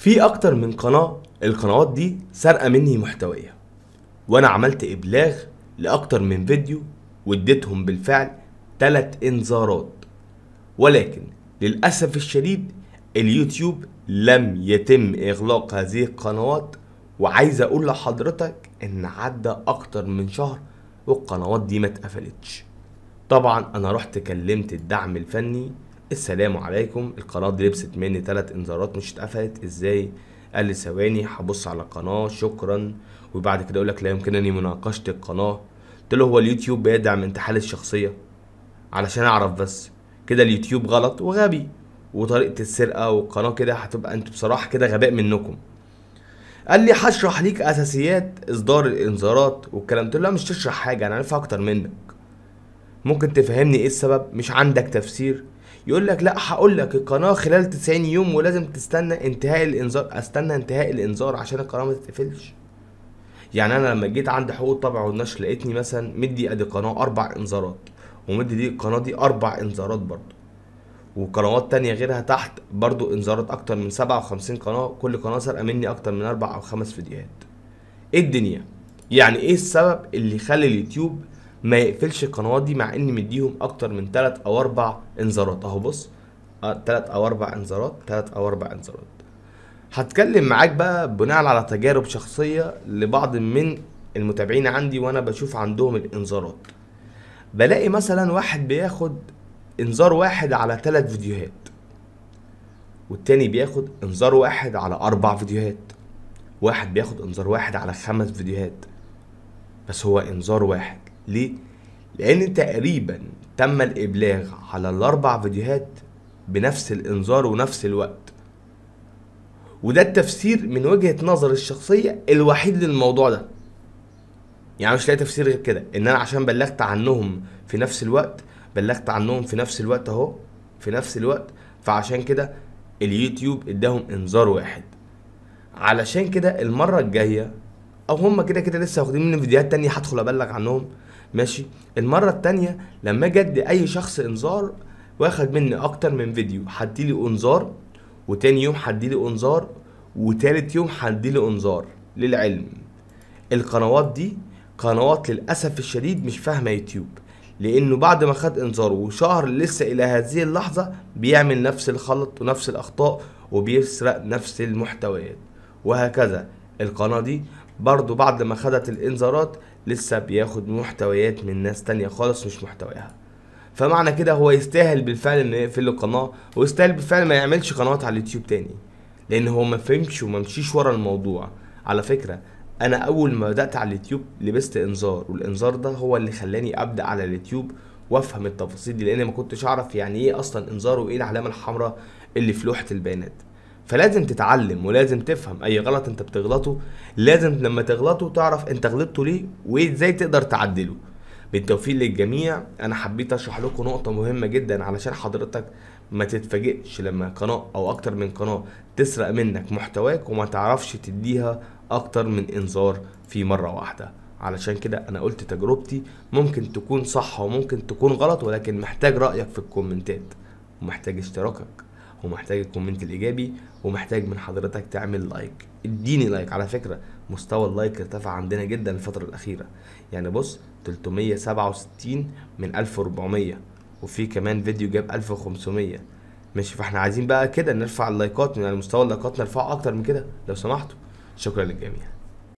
في اكتر من قناه القنوات دي سرقه مني محتوية وانا عملت ابلاغ لاكتر من فيديو واديتهم بالفعل تلات انذارات ولكن للاسف الشديد اليوتيوب لم يتم اغلاق هذه القنوات وعايز اقول لحضرتك ان عدى اكتر من شهر والقنوات دي ما اتقفلتش طبعا انا رحت كلمت الدعم الفني السلام عليكم القناه دي لبست مني تلات انذارات مش اتقفلت ازاي قال لي ثواني هبص على القناه شكرا وبعد كده يقول لك لا يمكنني مناقشه القناه قلت له هو اليوتيوب بيدعم انتحال الشخصيه علشان اعرف بس كده اليوتيوب غلط وغبي وطريقه السرقه والقناه كده هتبقى انتوا بصراحه كده غباء منكم قال لي هشرح ليك اساسيات اصدار الانذارات والكلام قلت له مش تشرح حاجه انا عارفها اكتر منك ممكن تفهمني ايه السبب مش عندك تفسير يقول لك لا هقول لك القناه خلال 90 يوم ولازم تستنى انتهاء الانذار استنى انتهاء الانذار عشان القناه ما تتقفلش يعني انا لما جيت عند حقوق الطبع والنشر لقيتني مثلا مدي ادي قناه اربع انذارات ومدي دي القناه دي اربع انذارات برضو وقنوات تانية غيرها تحت برضو انذارات اكتر من 57 قناه كل قناه سرقه مني اكتر من اربع او خمس فيديوهات ايه الدنيا يعني ايه السبب اللي يخلي اليوتيوب ما يقفلش القنوات دي مع اني مديهم اكتر من 3 او 4 انذارات اهو بص 3 آه، او 4 انذارات 3 او 4 انذارات هتكلم معاك بقى بناء على تجارب شخصيه لبعض من المتابعين عندي وانا بشوف عندهم الانذارات بلاقي مثلا واحد بياخد انذار واحد على 3 فيديوهات والتاني بياخد انذار واحد على اربع فيديوهات واحد بياخد انذار واحد على خمس فيديوهات بس هو انذار واحد ليه؟ لأن تقريبا تم الإبلاغ على الأربع فيديوهات بنفس الإنذار ونفس الوقت وده التفسير من وجهة نظر الشخصية الوحيد للموضوع ده يعني مش لاقي تفسير غير كده ان انا عشان بلغت عنهم في نفس الوقت بلغت عنهم في نفس الوقت اهو في نفس الوقت فعشان كده اليوتيوب اداهم انذار واحد علشان كده المرة الجاية او هما كده كده لسه واخدين مني فيديوهات تانية هدخل ابلغ عنهم ماشي المره التانية لما اجي ادي اي شخص انذار واخد مني اكتر من فيديو هديلي انذار وتاني يوم هديلي انذار وتالت يوم هديلي انذار للعلم القنوات دي قنوات للاسف الشديد مش فاهمه يوتيوب لانه بعد ما خد انذاره وشهر لسه الى هذه اللحظه بيعمل نفس الخلط ونفس الاخطاء وبيسرق نفس المحتويات وهكذا القناه دي برضو بعد ما خدت الانذارات لسه بياخد محتويات من ناس تانية خالص مش محتواها فمعنى كده هو يستاهل بالفعل انه يقفل القناه ويستاهل بالفعل ما يعملش قنوات على اليوتيوب تاني لان هو ما فهمش وما مشيش ورا الموضوع على فكره انا اول ما بدات على اليوتيوب لبست انذار والانذار ده هو اللي خلاني ابدا على اليوتيوب وافهم التفاصيل دي لان ما كنتش اعرف يعني ايه اصلا انذار وايه العلامه الحمراء اللي في لوحه البيانات فلازم تتعلم ولازم تفهم اي غلط انت بتغلطه لازم لما تغلطه تعرف انت غلطته ليه وازاي تقدر تعدله بالتوفيق للجميع انا حبيت اشرح لكم نقطه مهمه جدا علشان حضرتك ما تتفاجئش لما قناه او اكتر من قناه تسرق منك محتواك وما تعرفش تديها اكتر من انذار في مره واحده علشان كده انا قلت تجربتي ممكن تكون صح وممكن تكون غلط ولكن محتاج رايك في الكومنتات ومحتاج اشتراكك ومحتاج الكومنت الايجابي ومحتاج من حضرتك تعمل لايك اديني لايك على فكره مستوى اللايك ارتفع عندنا جدا الفتره الاخيره يعني بص 367 من 1400 وفي كمان فيديو جاب 1500 ماشي فاحنا عايزين بقى كده نرفع اللايكات يعني مستوى اللايكات نرفعه اكتر من كده لو سمحتوا شكرا للجميع